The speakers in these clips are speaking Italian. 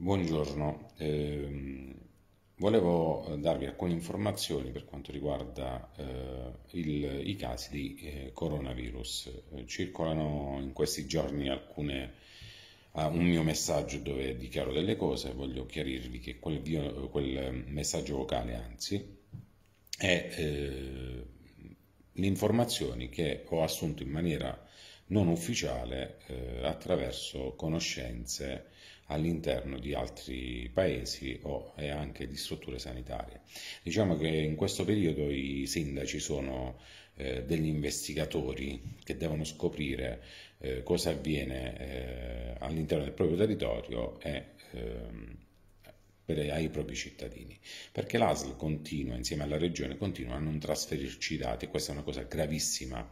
Buongiorno, eh, volevo darvi alcune informazioni per quanto riguarda eh, il, i casi di eh, coronavirus. Eh, circolano in questi giorni alcune, ah, un mio messaggio dove dichiaro delle cose, voglio chiarirvi che quel, bio, quel messaggio vocale anzi è eh, le informazioni che ho assunto in maniera non ufficiale eh, attraverso conoscenze all'interno di altri paesi o, e anche di strutture sanitarie. Diciamo che in questo periodo i sindaci sono eh, degli investigatori che devono scoprire eh, cosa avviene eh, all'interno del proprio territorio e ehm, per, ai propri cittadini. Perché l'ASL continua, insieme alla Regione, continua a non trasferirci i dati, questa è una cosa gravissima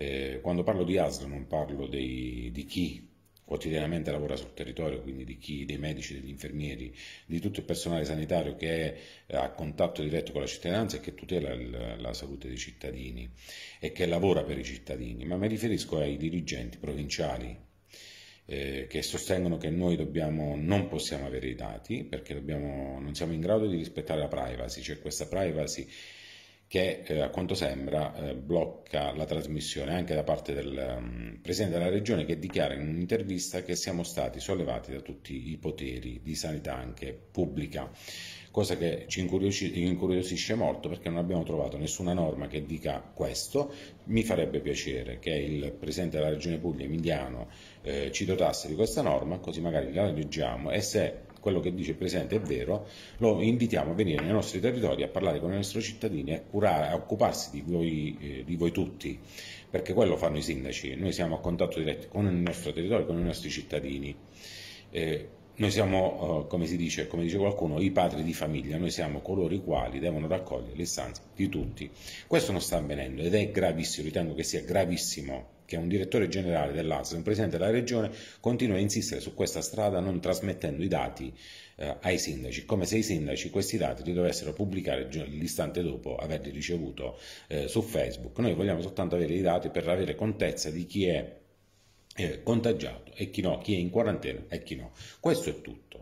eh, quando parlo di ASL non parlo dei, di chi quotidianamente lavora sul territorio, quindi di chi, dei medici, degli infermieri, di tutto il personale sanitario che è eh, a contatto diretto con la cittadinanza e che tutela il, la salute dei cittadini e che lavora per i cittadini, ma mi riferisco ai dirigenti provinciali eh, che sostengono che noi dobbiamo, non possiamo avere i dati perché dobbiamo, non siamo in grado di rispettare la privacy, c'è cioè questa privacy che eh, a quanto sembra eh, blocca la trasmissione anche da parte del um, Presidente della Regione che dichiara in un'intervista che siamo stati sollevati da tutti i poteri di sanità anche pubblica, cosa che ci incuriosisce molto perché non abbiamo trovato nessuna norma che dica questo. Mi farebbe piacere che il Presidente della Regione Puglia, Emiliano, eh, ci dotasse di questa norma, così magari la leggiamo e se quello che dice il Presidente è vero, lo invitiamo a venire nei nostri territori a parlare con i nostri cittadini, e a, curare, a occuparsi di voi, eh, di voi tutti, perché quello fanno i sindaci, noi siamo a contatto diretto con il nostro territorio, con i nostri cittadini. Eh, noi siamo, eh, come si dice, come dice qualcuno, i padri di famiglia, noi siamo coloro i quali devono raccogliere le istanze di tutti. Questo non sta avvenendo ed è gravissimo, ritengo che sia gravissimo che è un direttore generale dell'ASL, un presidente della regione, continua a insistere su questa strada non trasmettendo i dati eh, ai sindaci, come se i sindaci questi dati li dovessero pubblicare l'istante dopo averli ricevuto eh, su Facebook. Noi vogliamo soltanto avere i dati per avere contezza di chi è eh, contagiato e chi no, chi è in quarantena e chi no. Questo è tutto.